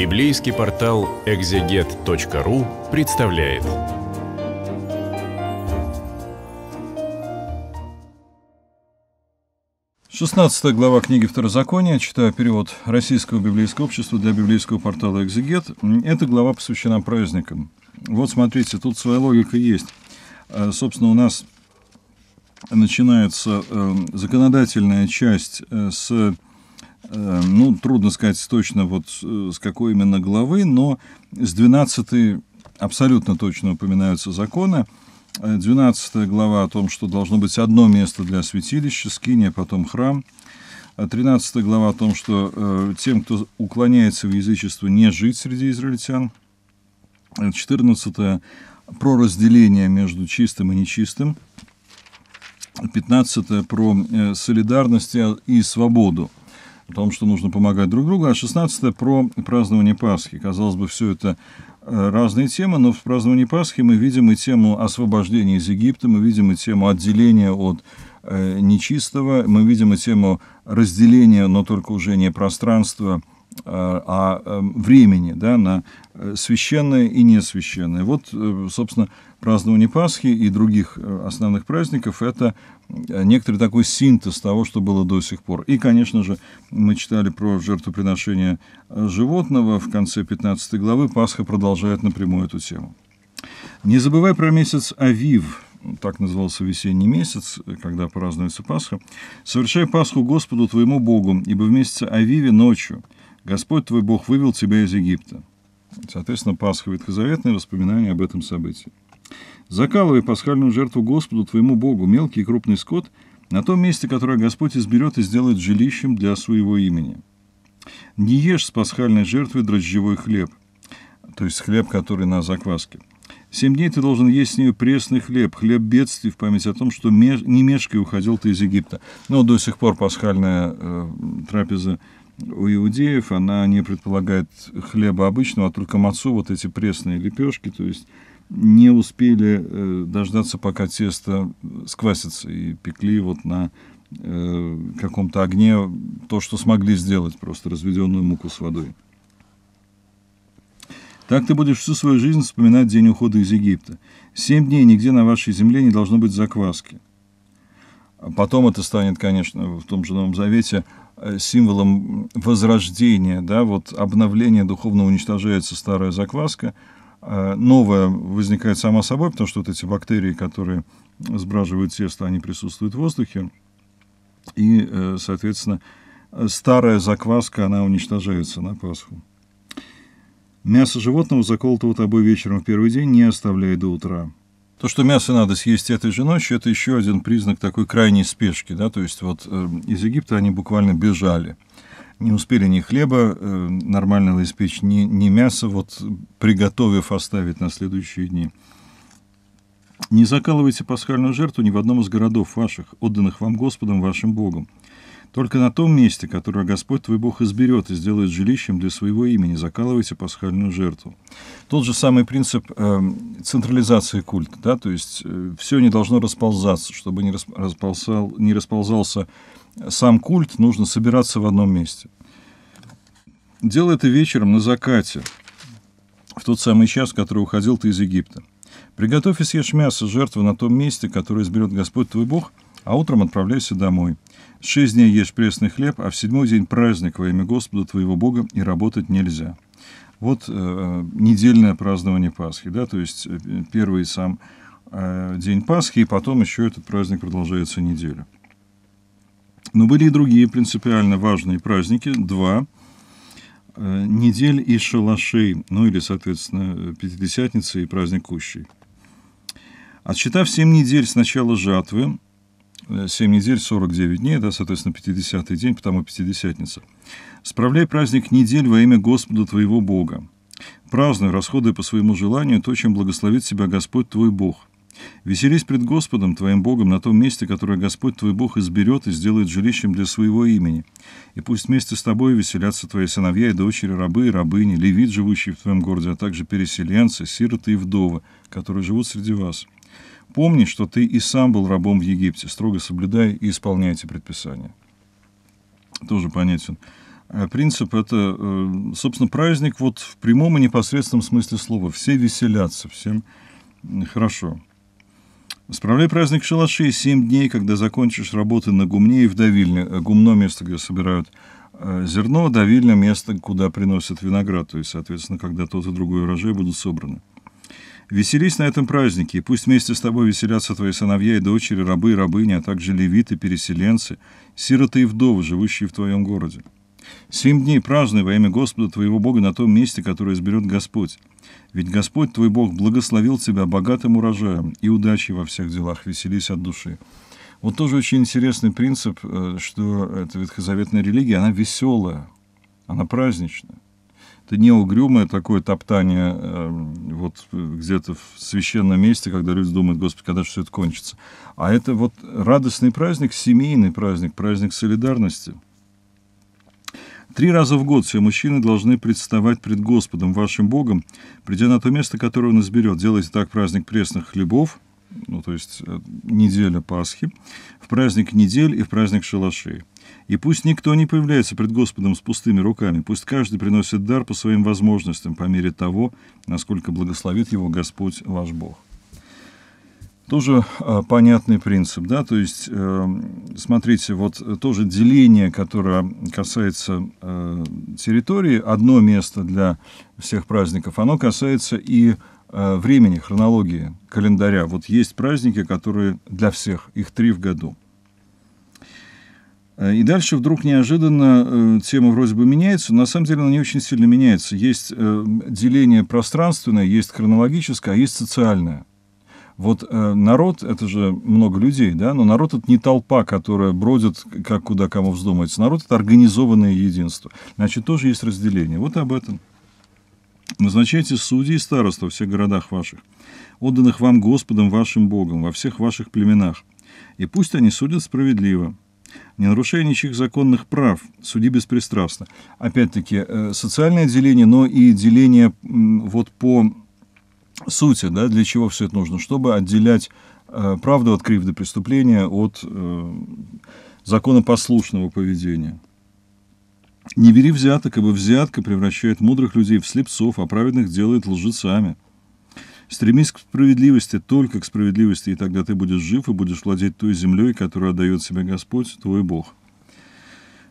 Библейский портал экзегет.ру представляет. Шестнадцатая глава книги Второзакония, читаю перевод Российского библейского общества для библейского портала «Экзегет». Эта глава посвящена праздникам. Вот смотрите, тут своя логика есть. А, собственно, у нас начинается э, законодательная часть э, с Э, ну, трудно сказать точно вот с э, какой именно главы, но с 12 абсолютно точно упоминаются законы. 12 э, глава о том, что должно быть одно место для святилища, скиния, потом храм. 13 глава о том, что тем, кто уклоняется в язычество, не жить среди израильтян. 14 про разделение между чистым и нечистым. 15 про солидарность и свободу потому что нужно помогать друг другу, а 16 про празднование Пасхи. Казалось бы, все это э, разные темы, но в праздновании Пасхи мы видим и тему освобождения из Египта, мы видим и тему отделения от э, нечистого, мы видим и тему разделения, но только уже не пространства, о э, а, э, времени да, на э, священное и несвященное. Вот, собственно, празднование Пасхи и других основных праздников – это некоторый такой синтез того, что было до сих пор. И, конечно же, мы читали про жертвоприношение животного в конце 15 главы. Пасха продолжает напрямую эту тему. Не забывай про месяц Авив, так назывался весенний месяц, когда празднуется Пасха. «Совершай Пасху Господу твоему Богу, ибо в месяце Авиве ночью – Господь твой Бог вывел тебя из Египта. Соответственно, Пасха ветхозаветное воспоминание об этом событии. Закалывай пасхальную жертву Господу твоему Богу, мелкий и крупный скот, на том месте, которое Господь изберет и сделает жилищем для своего имени. Не ешь с пасхальной жертвы дрожжевой хлеб, то есть хлеб, который на закваске. Семь дней ты должен есть с нею пресный хлеб, хлеб бедствий в память о том, что меж, не мешкой уходил ты из Египта. Но до сих пор пасхальная э, трапеза – у иудеев, она не предполагает хлеба обычного, а только мацу, вот эти пресные лепешки, то есть не успели э, дождаться, пока тесто сквасится, и пекли вот на э, каком-то огне то, что смогли сделать, просто разведенную муку с водой. Так ты будешь всю свою жизнь вспоминать день ухода из Египта. Семь дней нигде на вашей земле не должно быть закваски. А потом это станет, конечно, в том же Новом Завете Э, символом возрождения, да, вот обновление духовно уничтожается старая закваска, а новая возникает сама собой, потому что вот эти бактерии, которые сбраживают тесто, они присутствуют в воздухе, и, э, соответственно, старая закваска, она уничтожается на Пасху. Мясо животного, заколотого тобой вечером в первый день, не оставляй до утра. То, что мясо надо съесть этой же ночью, это еще один признак такой крайней спешки. Да? То есть вот э, из Египта они буквально бежали. Не успели ни хлеба э, нормального испечь, ни, ни мясо, вот приготовив оставить на следующие дни. Не закалывайте пасхальную жертву ни в одном из городов ваших, отданных вам Господом, вашим Богом. Только на том месте, которое Господь твой Бог изберет и сделает жилищем для своего имени, закалывайте пасхальную жертву. Тот же самый принцип э, централизации культа, да, то есть э, все не должно расползаться, чтобы не, расползал, не расползался сам культ, нужно собираться в одном месте. Делай это вечером на закате, в тот самый час, в который уходил ты из Египта. Приготовь и съешь мясо жертвы на том месте, которое изберет Господь твой Бог – а утром отправляйся домой. Шесть дней ешь пресный хлеб, а в седьмой день праздник во имя Господа твоего Бога, и работать нельзя». Вот э, недельное празднование Пасхи, да, то есть э, первый сам э, день Пасхи, и потом еще этот праздник продолжается неделю. Но были и другие принципиально важные праздники, два э, недель и шалашей, ну или, соответственно, Пятидесятница и праздник Кущей. Отсчитав семь недель с начала жатвы, 7 недель, 49 дней, да, соответственно, 50-й день, потому Пятидесятница. «Справляй праздник недель во имя Господа твоего Бога. Празднуй, расходуй по своему желанию то, чем благословит тебя Господь твой Бог. Веселись пред Господом, твоим Богом, на том месте, которое Господь твой Бог изберет и сделает жилищем для своего имени. И пусть вместе с тобой веселятся твои сыновья и дочери, рабы и рабыни, левит, живущие в твоем городе, а также переселенцы, сироты и вдовы, которые живут среди вас». Помни, что ты и сам был рабом в Египте, строго соблюдай и исполняйте предписания. Тоже понятен. А принцип – это, э, собственно, праздник вот в прямом и непосредственном смысле слова. Все веселятся, всем хорошо. Справляй праздник шалашей семь дней, когда закончишь работы на гумне и в давильне. Э, гумно – место, где собирают э, зерно, давильня – место, куда приносят виноград, то есть, соответственно, когда тот и другой урожай будут собраны. Веселись на этом празднике, и пусть вместе с тобой веселятся твои сыновья и дочери, рабы и рабыни, а также левиты, переселенцы, сироты и вдовы, живущие в твоем городе. Семь дней празднуй во имя Господа твоего Бога на том месте, которое изберет Господь. Ведь Господь твой Бог благословил тебя богатым урожаем и удачей во всех делах, веселись от души. Вот тоже очень интересный принцип, э, что эта ветхозаветная религия, она веселая, она праздничная это не угрюмое такое топтание э, вот где-то в священном месте, когда люди думают, Господи, когда же все это кончится. А это вот радостный праздник, семейный праздник, праздник солидарности. Три раза в год все мужчины должны представать пред Господом, вашим Богом, придя на то место, которое Он изберет. Делайте так праздник пресных хлебов, ну, то есть э, неделя Пасхи, в праздник недель и в праздник шалашей. И пусть никто не появляется пред Господом с пустыми руками, пусть каждый приносит дар по своим возможностям по мере того, насколько благословит его Господь ваш Бог. Тоже э, понятный принцип, да, то есть, э, смотрите, вот тоже деление, которое касается э, территории, одно место для всех праздников, оно касается и э, времени, хронологии, календаря. Вот есть праздники, которые для всех, их три в году – Э, и дальше вдруг неожиданно э, тема вроде бы меняется, но на самом деле она не очень сильно меняется. Есть э, деление пространственное, есть хронологическое, а есть социальное. Вот народ, это же много людей, да, но народ это не толпа, которая бродит как куда кому вздумается. Народ это организованное единство. Значит, тоже есть разделение. Вот об этом. Назначайте судей и староста во всех городах ваших, отданных вам Господом вашим Богом, во всех ваших племенах. И пусть они судят справедливо, не нарушая чьих законных прав, суди беспристрастно. Опять-таки, э, социальное деление, но и деление вот по сути, да, для чего все это нужно, чтобы отделять э, правду от кривды преступления, от э, законопослушного поведения. Не бери взяток, ибо взятка превращает мудрых людей в слепцов, а праведных делает лжецами. Стремись к справедливости, только к справедливости, и тогда ты будешь жив и будешь владеть той землей, которую отдает себе Господь, твой Бог.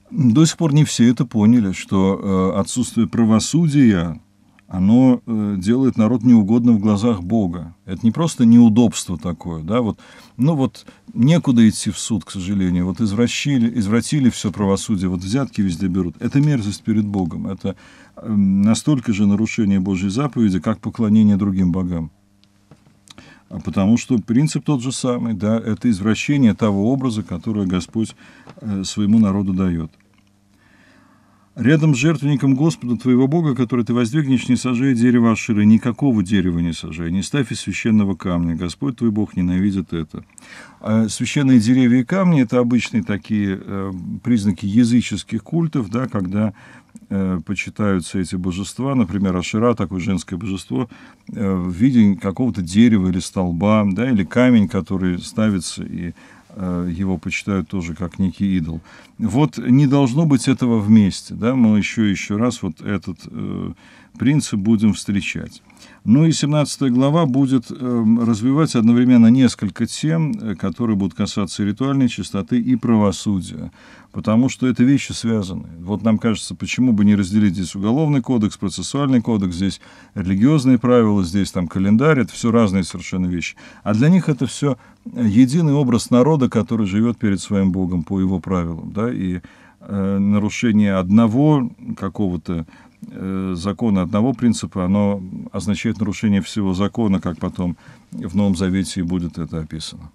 До сих пор не все это поняли, что э, отсутствие правосудия оно э, делает народ неугодным в глазах Бога. Это не просто неудобство такое, да, вот, ну вот некуда идти в суд, к сожалению, вот извращили, извратили все правосудие, вот взятки везде берут. Это мерзость перед Богом, это эм, настолько же нарушение Божьей заповеди, как поклонение другим богам. А потому что принцип тот же самый, да, это извращение того образа, который Господь э, своему народу дает. Рядом с жертвенником Господа твоего Бога, который ты воздвигнешь, не сажай дерево Ашира, никакого дерева не сажай, не ставь из священного камня. Господь твой Бог ненавидит это. А священные деревья и камни – это обычные такие э, признаки языческих культов, да, когда э, почитаются эти божества, например, Ашира, такое женское божество, э, в виде какого-то дерева или столба, да, или камень, который ставится и Э, его почитают тоже как некий идол. Вот не должно быть этого вместе. Да? Мы еще еще раз вот этот э, принцип будем встречать. Ну и 17 глава будет эм, развивать одновременно несколько тем, э, которые будут касаться ритуальной чистоты и правосудия, потому что это вещи связаны. Вот нам кажется, почему бы не разделить здесь уголовный кодекс, процессуальный кодекс, здесь религиозные правила, здесь там календарь, это все разные совершенно вещи. А для них это все э, единый образ народа, который живет перед своим Богом по его правилам, да, и э, нарушение одного какого-то Э, закона одного принципа, оно означает нарушение всего закона, как потом в Новом Завете будет это описано.